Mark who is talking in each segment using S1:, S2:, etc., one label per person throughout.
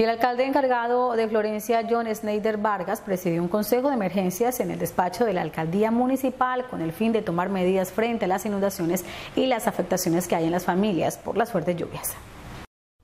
S1: Y el alcalde encargado de Florencia, John Snyder Vargas, presidió un consejo de emergencias en el despacho de la alcaldía municipal con el fin de tomar medidas frente a las inundaciones y las afectaciones que hay en las familias por las fuertes lluvias.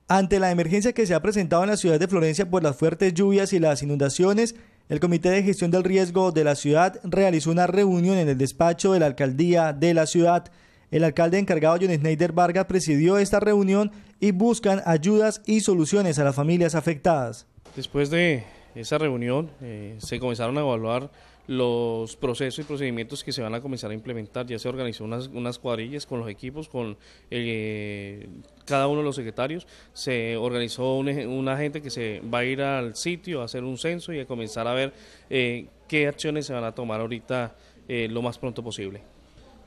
S1: Ante la emergencia que se ha presentado en la ciudad de Florencia por las fuertes lluvias y las inundaciones, el Comité de Gestión del Riesgo de la Ciudad realizó una reunión en el despacho de la Alcaldía de la Ciudad. El alcalde encargado John Schneider Vargas presidió esta reunión y buscan ayudas y soluciones a las familias afectadas.
S2: Después de esa reunión eh, se comenzaron a evaluar los procesos y procedimientos que se van a comenzar a implementar. Ya se organizó unas, cuadrillas con los equipos, con eh, cada uno de los secretarios. Se organizó una gente agente que se va a ir al sitio a hacer un censo y a comenzar a ver eh, qué acciones se van a tomar ahorita lo más pronto posible.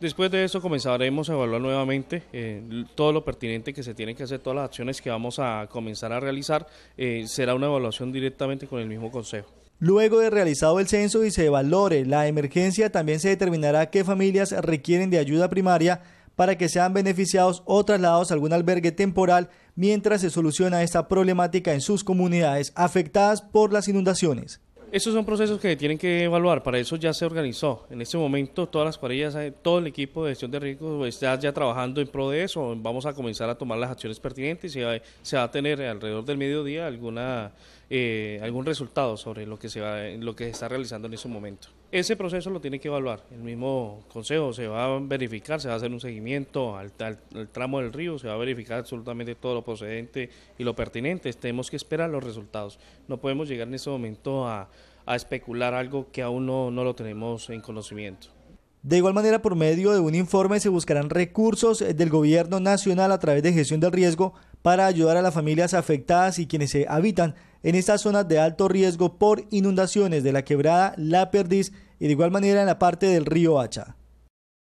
S2: Después de eso comenzaremos a evaluar nuevamente eh, todo lo pertinente que se tiene que hacer, todas las acciones que vamos a comenzar a realizar. Eh, será una evaluación directamente con el mismo consejo.
S1: Luego de realizado el censo y se valore la emergencia, también se determinará qué familias requieren de ayuda primaria para que sean beneficiados o trasladados a algún albergue temporal mientras se soluciona esta problemática en sus comunidades afectadas por las inundaciones.
S2: Esos son procesos que tienen que evaluar, para eso ya se organizó. En este momento todas las cuadrillas, eh, todo el equipo de gestión de riesgos está pues, ya trabajando en pro de eso. Vamos a comenzar a tomar las acciones pertinentes y se va a tener alrededor del mediodía alguna eh, algún resultado sobre lo que se va, lo que se está realizando en ese momento. Ese proceso lo tiene que evaluar el mismo consejo, se va a verificar, se va a hacer un seguimiento al, al tramo del río, se va a verificar absolutamente todo lo procedente y lo pertinente. Tenemos que esperar los resultados. No podemos llegar en este momento a a especular algo que aún no, lo tenemos en conocimiento.
S1: De igual manera, por medio de un informe se buscarán recursos eh, del gobierno nacional a través de gestión del riesgo para ayudar a las familias afectadas y quienes se habitan en estas zonas de alto riesgo por inundaciones de la quebrada La Perdiz y de igual manera en la parte del río Hacha.